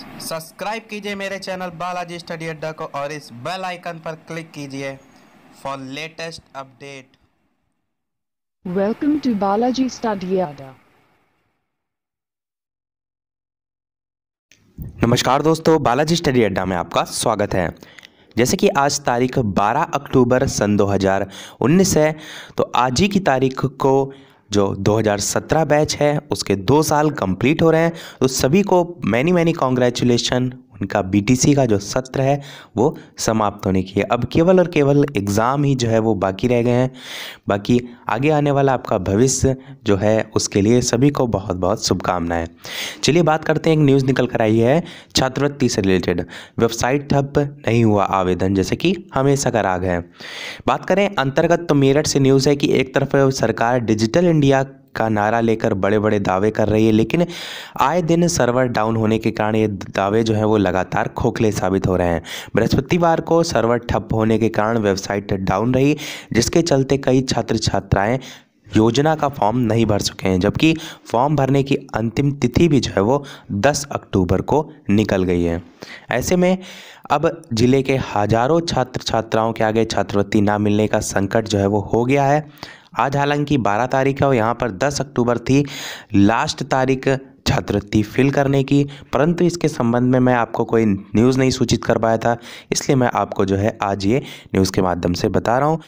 subscribe कीजिए मेरे channel Balaji Study अड्डा को और इस बेल आइकन पर क्लिक कीजिए for latest update welcome to Balaji Study Adda नमस्कार दोस्तों बालाजी स्टडी अड्डा में आपका स्वागत है जैसे कि आज तारीख 12 अक्टूबर सन 2019 है तो आज ही की तारीख को जो 2017 बैच है उसके दो साल कंप्लीट हो रहे हैं तो सभी को मैनी मैनी कॉन्ग्रेचुलेशन उनका बीटीसी का जो सत्र है वो समाप्त होने की है अब केवल और केवल एग्ज़ाम ही जो है वो बाकी रह गए हैं बाकी आगे आने वाला आपका भविष्य जो है उसके लिए सभी को बहुत बहुत शुभकामनाएं चलिए बात करते हैं एक न्यूज़ निकल कर आई है छात्रवृत्ति से रिलेटेड वेबसाइट ठप नहीं हुआ आवेदन जैसे कि हमेशा का राग है बात करें अंतर्गत तो मेरठ से न्यूज़ है कि एक तरफ सरकार डिजिटल इंडिया का नारा लेकर बड़े बड़े दावे कर रही है लेकिन आए दिन सर्वर डाउन होने के कारण ये दावे जो हैं वो लगातार खोखले साबित हो रहे हैं बृहस्पतिवार को सर्वर ठप होने के कारण वेबसाइट डाउन रही जिसके चलते कई छात्र छात्राएं योजना का फॉर्म नहीं भर सके हैं जबकि फॉर्म भरने की अंतिम तिथि भी जो है वो 10 अक्टूबर को निकल गई है ऐसे में अब जिले के हजारों छात्र छात्राओं के आगे छात्रवृत्ति ना मिलने का संकट जो है वो हो गया है आज हालांकि 12 तारीख है और यहाँ पर 10 अक्टूबर थी लास्ट तारीख छात्रवृत्ति फिल करने की परंतु इसके संबंध में मैं आपको कोई न्यूज़ नहीं सूचित कर पाया था इसलिए मैं आपको जो है आज ये न्यूज़ के माध्यम से बता रहा हूँ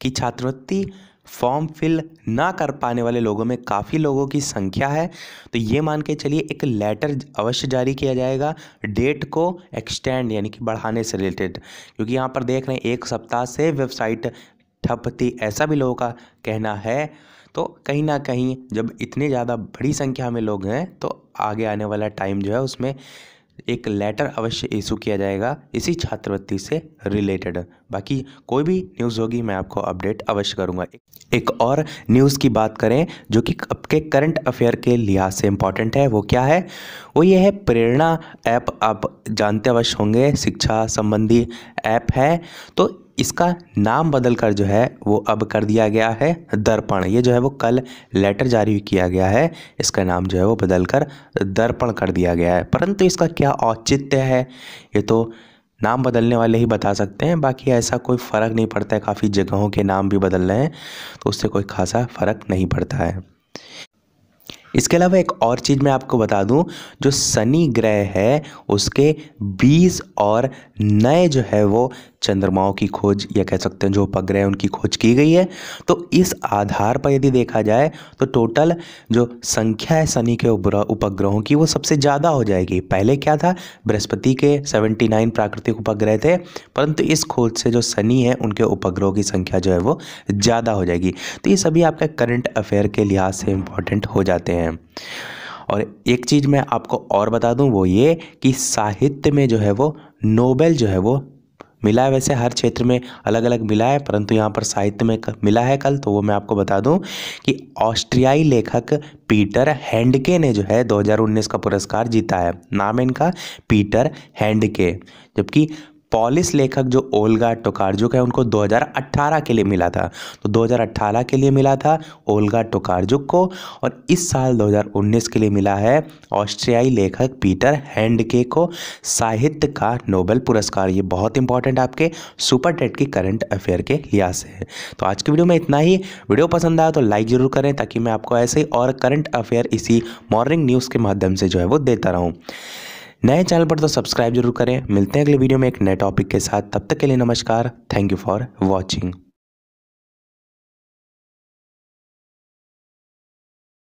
कि छात्रवृत्ति फॉर्म फिल ना कर पाने वाले लोगों में काफ़ी लोगों की संख्या है तो ये मान के चलिए एक लेटर अवश्य जारी किया जाएगा डेट को एक्सटेंड यानी कि बढ़ाने से रिलेटेड क्योंकि यहाँ पर देख रहे हैं एक सप्ताह से वेबसाइट ठप थी ऐसा भी लोगों का कहना है तो कहीं ना कहीं जब इतने ज़्यादा बड़ी संख्या में लोग हैं तो आगे आने वाला टाइम जो है उसमें एक लेटर अवश्य इशू किया जाएगा इसी छात्रवृत्ति से रिलेटेड बाकी कोई भी न्यूज़ होगी मैं आपको अपडेट अवश्य करूँगा एक और न्यूज़ की बात करें जो कि आपके करंट अफेयर के लिहाज से इम्पॉर्टेंट है वो क्या है वो ये है प्रेरणा ऐप आप जानते अवश्य होंगे शिक्षा संबंधी ऐप है तो इसका नाम बदल कर जो है वो अब कर दिया गया है दर्पण ये जो है वो कल लेटर जारी किया गया है इसका नाम जो है वो बदल कर दर्पण कर दिया गया है परंतु इसका क्या औचित्य है ये तो नाम बदलने वाले ही बता सकते हैं बाकी ऐसा कोई फ़र्क नहीं पड़ता है काफ़ी जगहों के नाम भी बदल रहे हैं तो उससे कोई खासा फ़र्क नहीं पड़ता है इसके अलावा एक और चीज़ मैं आपको बता दूं जो शनि ग्रह है उसके 20 और नए जो है वो चंद्रमाओं की खोज या कह सकते हैं जो उपग्रह उनकी खोज की गई है तो इस आधार पर यदि देखा जाए तो टोटल जो संख्या है शनि के उपग्रहों की वो सबसे ज़्यादा हो जाएगी पहले क्या था बृहस्पति के 79 प्राकृतिक उपग्रह थे परंतु इस खोज से जो शनि है उनके उपग्रहों की संख्या जो है वो ज़्यादा हो जाएगी तो ये सभी आपका करंट अफेयर के लिहाज से इंपॉर्टेंट हो जाते हैं हैं और एक चीज़ मैं आपको और बता दूं वो ये कि साहित्य में जो है वो नोबेल जो है वो मिला है वैसे हर क्षेत्र में अलग अलग मिला है परंतु यहाँ पर साहित्य में मिला है कल तो वो मैं आपको बता दूं कि ऑस्ट्रियाई लेखक पीटर हैंडके ने जो है 2019 का पुरस्कार जीता है नाम है इनका पीटर हैंडके जबकि पॉलिस लेखक जो ओल्गा टोकारजुक है उनको 2018 के लिए मिला था तो 2018 के लिए मिला था ओल्गा टोकारजुक को और इस साल 2019 के लिए मिला है ऑस्ट्रियाई लेखक पीटर हैंडके को साहित्य का नोबेल पुरस्कार ये बहुत इंपॉर्टेंट आपके सुपर टेट की करंट अफेयर के लिहाज से है तो आज की वीडियो में इतना ही वीडियो पसंद आया तो लाइक ज़रूर करें ताकि मैं आपको ऐसे ही और करंट अफेयर इसी मॉर्निंग न्यूज़ के माध्यम से जो है वो देता रहूँ नए चैनल पर तो सब्सक्राइब जरूर करें मिलते हैं अगले वीडियो में एक नए टॉपिक के साथ तब तक के लिए नमस्कार थैंक यू फॉर वॉचिंग